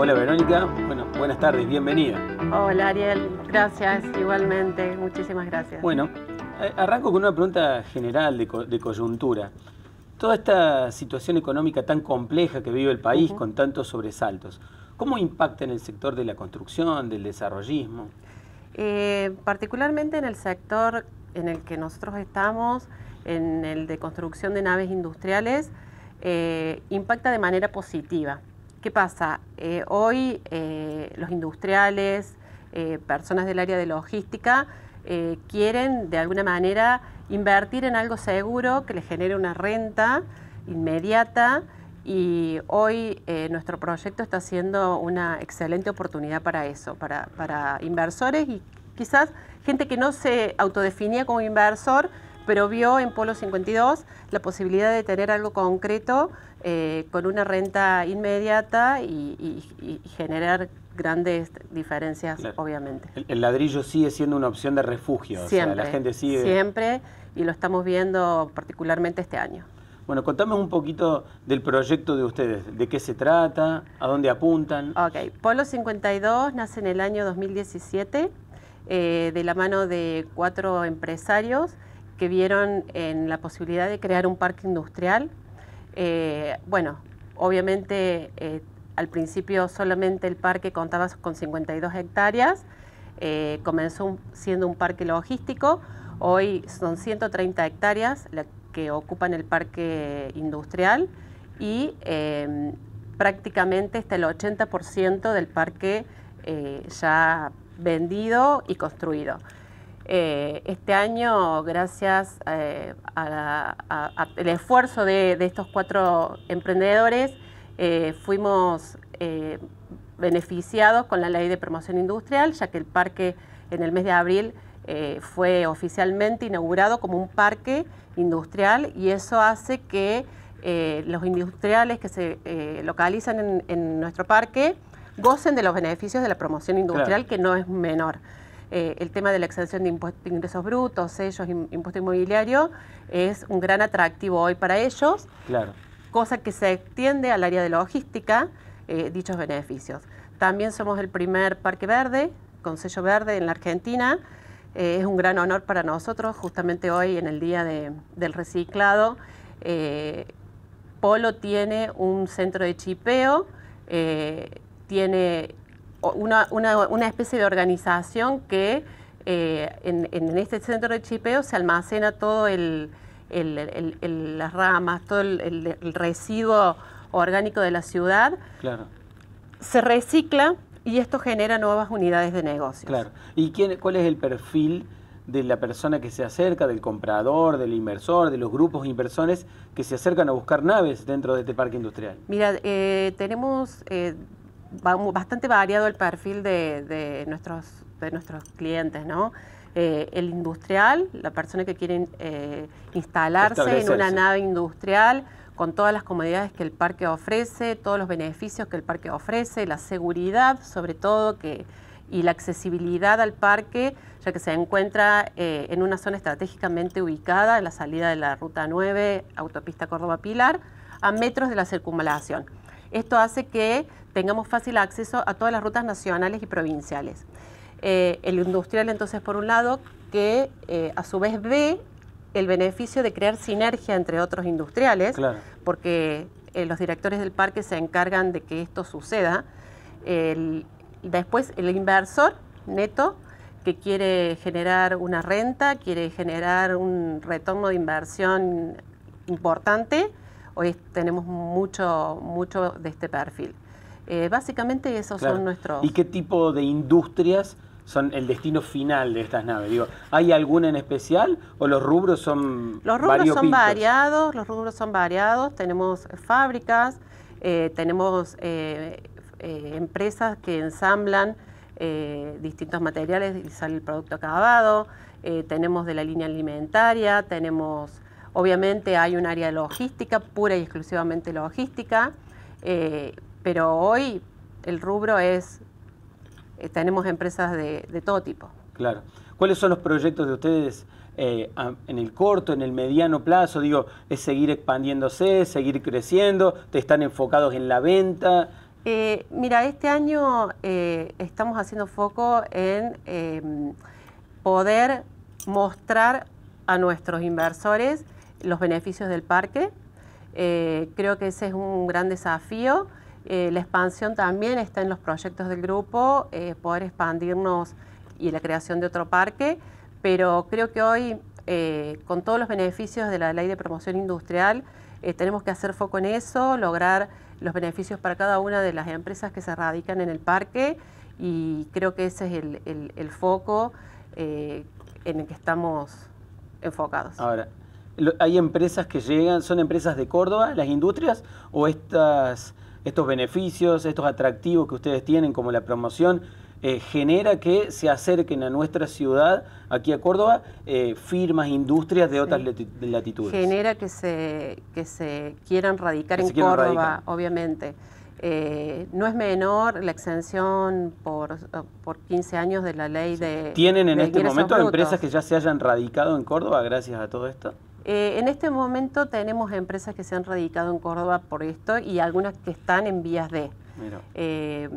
Hola Verónica, bueno, buenas tardes, bienvenida. Hola Ariel, gracias igualmente, muchísimas gracias. Bueno, arranco con una pregunta general de, coyuntura. Toda esta situación económica tan compleja que vive el país con tantos sobresaltos, ¿cómo impacta en el sector de la construcción, del desarrollismo? Eh, particularmente en el sector en el que nosotros estamos, en el de construcción de naves industriales, eh, impacta de manera positiva. ¿Qué pasa? Eh, hoy eh, los industriales, eh, personas del área de logística, quieren de alguna manera invertir en algo seguro que les genere una renta inmediata y hoy nuestro proyecto está siendo una excelente oportunidad para eso, para, para inversores y quizás gente que no se autodefinía como inversor, pero vio en Polo 52 la posibilidad de tener algo concreto eh, con una renta inmediata y, generar grandes diferencias, obviamente. El, ladrillo sigue siendo una opción de refugio. la gente sigue... Siempre, y lo estamos viendo particularmente este año. Bueno, contame un poquito del proyecto de ustedes, de qué se trata, a dónde apuntan. Ok, Polo 52 nace en el año 2017 eh, de la mano de cuatro empresarios que vieron en la posibilidad de crear un parque industrial eh, bueno, obviamente eh, al principio solamente el parque contaba con 52 hectáreas, eh, comenzó siendo un parque logístico, hoy son 130 hectáreas las que ocupan el parque industrial y em, prácticamente está el 80% del parque ya vendido y construido. Eh, este año, gracias eh, al esfuerzo de, estos cuatro emprendedores, eh, fuimos beneficiados con la ley de promoción industrial, ya que el parque en el mes de abril fue oficialmente inaugurado como un parque industrial y eso hace que los industriales que se localizan en, nuestro parque gocen de los beneficios de la promoción industrial, que no es menor. Eh, el tema de la exención de, ingresos brutos, sellos, impuesto inmobiliario, es un gran atractivo hoy para ellos. Claro. Cosa que se extiende al área de logística, eh, dichos beneficios. También somos el primer parque verde, con sello verde en la Argentina. Eh, es un gran honor para nosotros, justamente hoy en el Día del Reciclado. Polo tiene un centro de chipeo, tiene una, una, especie de organización que eh, en, este centro de chipeo se almacena todo el, las ramas, todo el, residuo orgánico de la ciudad. Claro. Se recicla y esto genera nuevas unidades de negocio. Claro. ¿Y quién, cuál es el perfil de la persona que se acerca, del comprador, del inversor, de los grupos inversores que se acercan a buscar naves dentro de este parque industrial? Mira, eh, tenemos eh, bastante variado el perfil de, de nuestros, de nuestros clientes, eh, el industrial, la persona que quiere eh, instalarse en una nave industrial con todas las comodidades que el parque ofrece, todos los beneficios que el parque ofrece, la seguridad sobre todo que, y la accesibilidad al parque, ya que se encuentra eh, en una zona estratégicamente ubicada, en la salida de la Ruta 9, Autopista Córdoba-Pilar, a metros de la circunvalación. Esto hace que tengamos fácil acceso a todas las rutas nacionales y provinciales. Eh, el industrial entonces por un lado que eh, a su vez ve el beneficio de crear sinergia entre otros industriales, porque eh, los directores del parque se encargan de que esto suceda. El, después el inversor neto que quiere generar una renta, quiere generar un retorno de inversión importante hoy tenemos mucho, mucho de este perfil. Eh, básicamente esos son nuestros... ¿Y qué tipo de industrias son el destino final de estas naves? Digo, ¿Hay alguna en especial o los rubros son... Los rubros son variados, los rubros son variados, tenemos fábricas, eh, tenemos eh, empresas que ensamblan distintos materiales y sale el producto acabado, tenemos de la línea alimentaria, tenemos Obviamente hay un área logística, pura y exclusivamente logística, eh, pero hoy el rubro es, eh, tenemos empresas de, todo tipo. Claro. ¿Cuáles son los proyectos de ustedes eh, en el corto, en el mediano plazo? Digo, ¿es seguir expandiéndose, seguir creciendo? ¿Te están enfocados en la venta? mira, este año estamos haciendo foco en poder mostrar a nuestros inversores los beneficios del parque. Eh, creo que ese es un gran desafío. Eh, la expansión también está en los proyectos del grupo, eh, poder expandirnos y la creación de otro parque, pero creo que hoy, con todos los beneficios de la ley de promoción industrial, tenemos que hacer foco en eso, lograr los beneficios para cada una de las empresas que se radican en el parque y creo que ese es el, foco en el que estamos enfocados. Ahora, ¿Hay empresas que llegan, son empresas de Córdoba, las industrias, o estas, estos beneficios, estos atractivos que ustedes tienen, como la promoción, eh, genera que se acerquen a nuestra ciudad, aquí a Córdoba, eh, firmas, industrias de otras latitudes? Genera que se, que se quieran radicar en Córdoba, obviamente. Eh, no es menor la exención por, por 15 años de la ley de... ¿Tienen en este momento empresas que ya se hayan radicado en Córdoba gracias a todo esto? Eh, en este momento tenemos empresas que se han radicado en Córdoba por esto y algunas que están en vías de. Eh,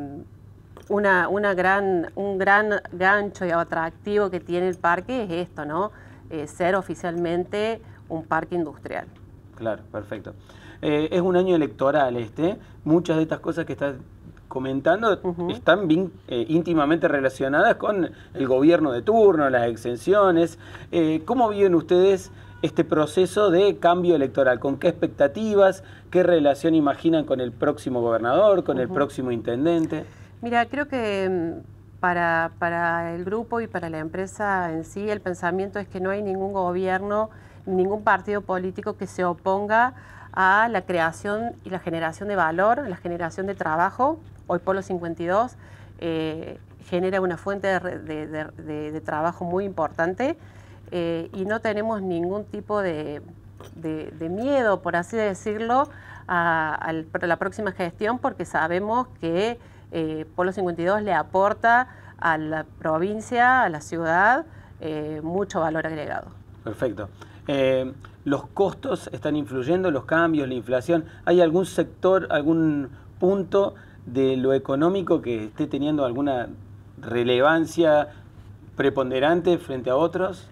una, gran, un gran gancho y atractivo que tiene el parque es esto, ¿no? Eh, ser oficialmente un parque industrial. Claro, perfecto. es un año electoral este. Muchas de estas cosas que estás comentando están íntimamente relacionadas con el gobierno de turno, las exenciones. ¿Cómo viven ustedes este proceso de cambio electoral? ¿Con qué expectativas? ¿Qué relación imaginan con el próximo gobernador, con el próximo intendente? Mira, creo que mm, para, el grupo y para la empresa en sí, el pensamiento es que no hay ningún gobierno, ningún partido político que se oponga a la creación y la generación de valor, la generación de trabajo. Hoy Polo 52 eh, genera una fuente de trabajo muy importante. Eh, y no tenemos ningún tipo de, miedo, por así decirlo, a, la próxima gestión porque sabemos que eh, Polo 52 le aporta a la provincia, a la ciudad, eh, mucho valor agregado. Perfecto. ¿Los costos están influyendo, los cambios, la inflación? ¿Hay algún sector, algún punto de lo económico que esté teniendo alguna relevancia preponderante frente a otros?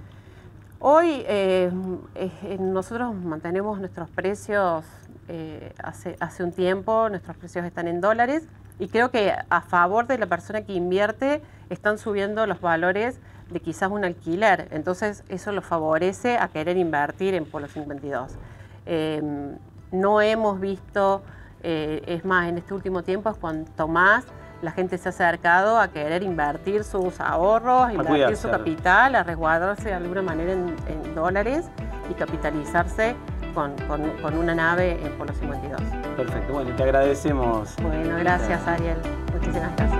Hoy eh, eh, nosotros mantenemos nuestros precios eh, hace, hace un tiempo, nuestros precios están en dólares y creo que a favor de la persona que invierte están subiendo los valores de quizás un alquiler, entonces eso lo favorece a querer invertir en Polo 52. Em, no hemos visto, es más, en este último tiempo es cuanto más la gente se ha acercado a querer invertir sus ahorros, a invertir su capital, a resguardarse de alguna manera en, dólares y capitalizarse con, una nave en Polo 52. Perfecto, bueno, te agradecemos. Bueno, gracias Ariel. Muchísimas gracias.